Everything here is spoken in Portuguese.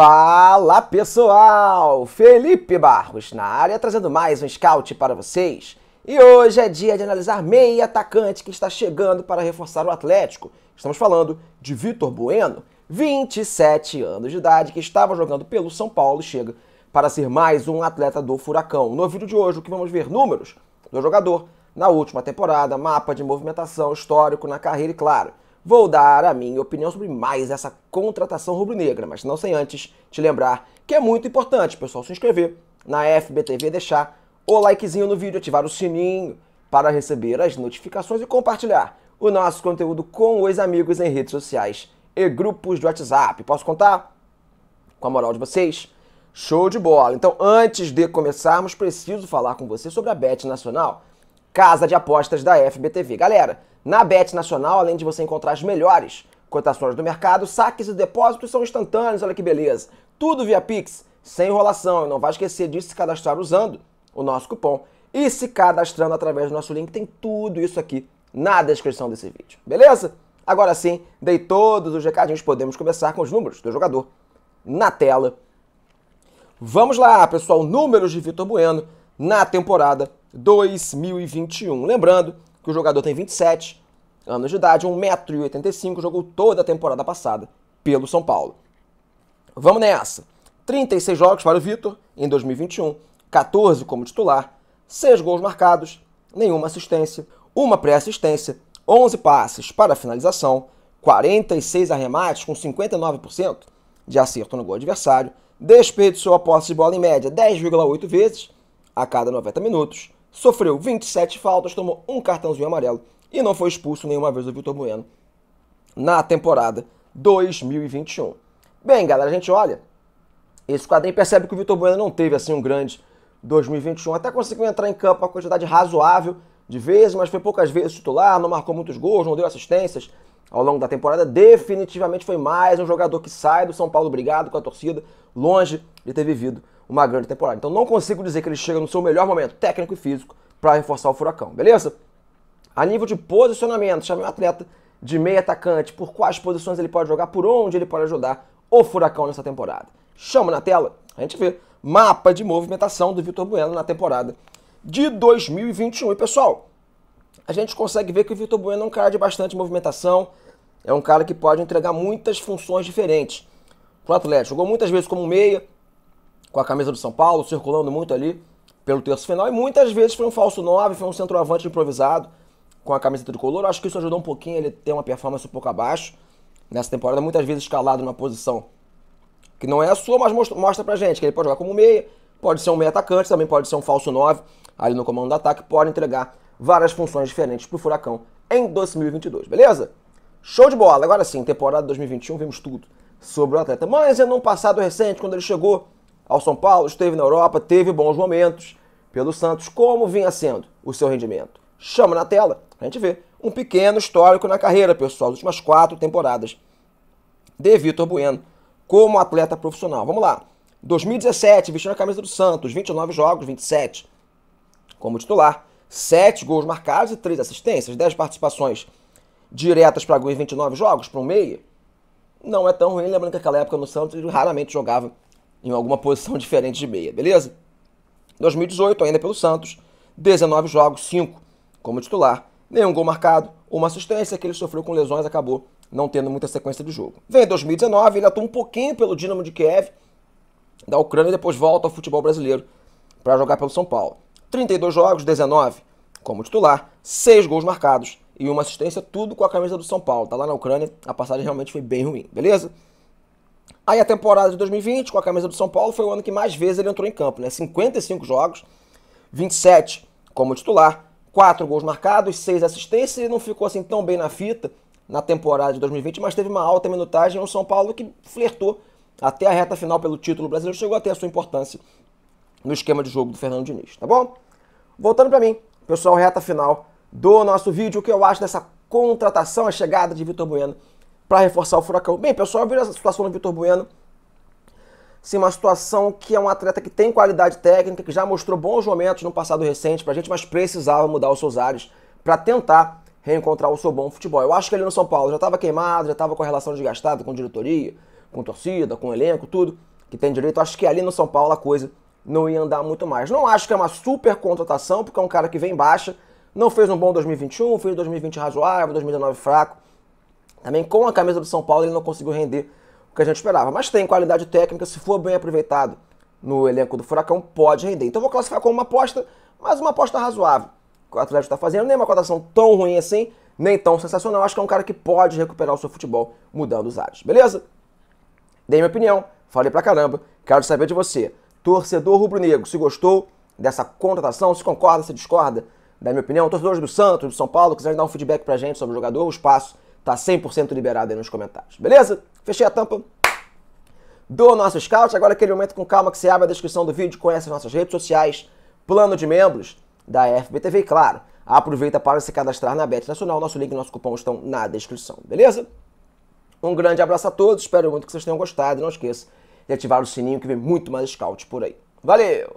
Fala pessoal! Felipe Barros na área trazendo mais um scout para vocês. E hoje é dia de analisar meia atacante que está chegando para reforçar o Atlético. Estamos falando de Vitor Bueno, 27 anos de idade, que estava jogando pelo São Paulo e chega para ser mais um atleta do Furacão. No vídeo de hoje, o que vamos ver números do jogador na última temporada, mapa de movimentação, histórico na carreira e, claro, vou dar a minha opinião sobre mais essa contratação rubro-negra, mas não sem antes te lembrar que é muito importante, pessoal, se inscrever na FBTV, deixar o likezinho no vídeo, ativar o sininho para receber as notificações e compartilhar o nosso conteúdo com os amigos em redes sociais e grupos de WhatsApp. Posso contar com a moral de vocês? Show de bola! Então, antes de começarmos, preciso falar com você sobre a Bet Nacional, casa de apostas da FBTV. Galera, na Bet Nacional, além de você encontrar as melhores cotações do mercado, saques e depósitos são instantâneos, olha que beleza. Tudo via Pix, sem enrolação. E não vai esquecer de se cadastrar usando o nosso cupom e se cadastrando através do nosso link. Tem tudo isso aqui na descrição desse vídeo, beleza? Agora sim, dei todos os recadinhos, podemos começar com os números do jogador na tela. Vamos lá, pessoal, números de Vitor Bueno na temporada 2021. Lembrando que o jogador tem 27 anos de idade, 1,85m, jogou toda a temporada passada pelo São Paulo. Vamos nessa! 36 jogos para o Vitor em 2021, 14 como titular, 6 gols marcados, nenhuma assistência, uma pré-assistência, 11 passes para finalização, 46 arremates com 59% de acerto no gol adversário, desperdiçou a posse de bola em média 10,8 vezes a cada 90 minutos, sofreu 27 faltas, tomou um cartãozinho amarelo e não foi expulso nenhuma vez o Vitor Bueno na temporada 2021. Bem, galera, a gente olha esse quadrinho percebe que o Vitor Bueno não teve assim um grande 2021, até conseguiu entrar em campo uma quantidade razoável de vezes, mas foi poucas vezes titular, não marcou muitos gols, não deu assistências ao longo da temporada. Definitivamente foi mais um jogador que sai do São Paulo brigado com a torcida, longe de ter vivido uma grande temporada. Então não consigo dizer que ele chega no seu melhor momento técnico e físico para reforçar o Furacão, beleza? A nível de posicionamento, chame um atleta de meio atacante, por quais posições ele pode jogar, por onde ele pode ajudar o Furacão nessa temporada. Chama na tela, a gente vê mapa de movimentação do Vitor Bueno na temporada de 2021. E pessoal, a gente consegue ver que o Vitor Bueno é um cara de bastante movimentação, é um cara que pode entregar muitas funções diferentes O Atlético. Jogou muitas vezes como meia, com a camisa do São Paulo, circulando muito ali pelo terço final, e muitas vezes foi um falso 9, foi um centroavante improvisado com a camisa tricolor. Acho que isso ajudou um pouquinho ele ter uma performance um pouco abaixo nessa temporada, muitas vezes escalado numa posição que não é a sua, mas mostra pra gente que ele pode jogar como meia, pode ser um meia atacante, também pode ser um falso 9 ali no comando do ataque, pode entregar várias funções diferentes pro Furacão em 2022, beleza? Show de bola! Agora sim, temporada 2021, vimos tudo sobre o atleta. Mas é num passado recente, quando ele chegou ao São Paulo, esteve na Europa, teve bons momentos pelo Santos. Como vinha sendo o seu rendimento? Chama na tela, a gente vê. Um pequeno histórico na carreira, pessoal, as últimas quatro temporadas de Vitor Bueno como atleta profissional. Vamos lá. 2017, vestindo a camisa do Santos, 29 jogos, 27 como titular, 7 gols marcados e 3 assistências, 10 participações diretas para gol em 29 jogos, para um meia. Não é tão ruim, lembrando que naquela época no Santos ele raramente jogava em alguma posição diferente de meia, beleza? 2018, ainda pelo Santos, 19 jogos, 5 como titular, nenhum gol marcado, uma assistência que ele sofreu com lesões acabou não tendo muita sequência de jogo. Vem 2019, ele atua um pouquinho pelo Dinamo de Kiev, da Ucrânia, e depois volta ao futebol brasileiro para jogar pelo São Paulo. 32 jogos, 19 como titular, 6 gols marcados e uma assistência, tudo com a camisa do São Paulo. Tá lá na Ucrânia, a passagem realmente foi bem ruim, beleza? Aí a temporada de 2020, com a camisa do São Paulo, foi o ano que mais vezes ele entrou em campo, né? 55 jogos, 27 como titular, 4 gols marcados, 6 assistências, ele não ficou assim tão bem na fita na temporada de 2020, mas teve uma alta minutagem, no São Paulo que flertou até a reta final pelo título brasileiro, chegou a ter a sua importância no esquema de jogo do Fernando Diniz, tá bom? Voltando para mim, pessoal, reta final do nosso vídeo, o que eu acho dessa contratação, a chegada de Vitor Bueno para reforçar o furacão. Bem, pessoal, vira a situação do Vitor Bueno sim, uma situação que é um atleta que tem qualidade técnica, que já mostrou bons momentos no passado recente Para a gente, mas precisava mudar os seus ares para tentar reencontrar o seu bom futebol. Eu acho que ele no São Paulo já estava queimado, já estava com a relação desgastada com diretoria, com torcida, com elenco, tudo que tem direito. Eu acho que ali no São Paulo a coisa não ia andar muito mais. Não acho que é uma super contratação, porque é um cara que vem baixa, não fez um bom 2021, fez 2020 razoável, 2019 fraco. Também com a camisa do São Paulo ele não conseguiu render o que a gente esperava, mas tem qualidade técnica, se for bem aproveitado no elenco do Furacão, pode render. Então vou classificar como uma aposta, mas uma aposta razoável. O Atlético está fazendo, nem é uma cotação tão ruim assim, nem tão sensacional. Acho que é um cara que pode recuperar o seu futebol mudando os ares, beleza? Dei minha opinião, falei pra caramba, quero saber de você. Torcedor rubro-negro, se gostou dessa contratação, se concorda, se discorda da minha opinião, torcedores do Santos, do São Paulo, quiserem dar um feedback pra gente sobre o jogador, o espaço Tá 100% liberado aí nos comentários, beleza? Fechei a tampa do nosso scout. Agora aquele momento com calma que você abre a descrição do vídeo, conhece as nossas redes sociais, plano de membros da FBTV e claro, aproveita para se cadastrar na Bet Nacional. Nosso link e nosso cupom estão na descrição, beleza? Um grande abraço a todos, espero muito que vocês tenham gostado e não esqueça de ativar o sininho que vem muito mais scout por aí. Valeu!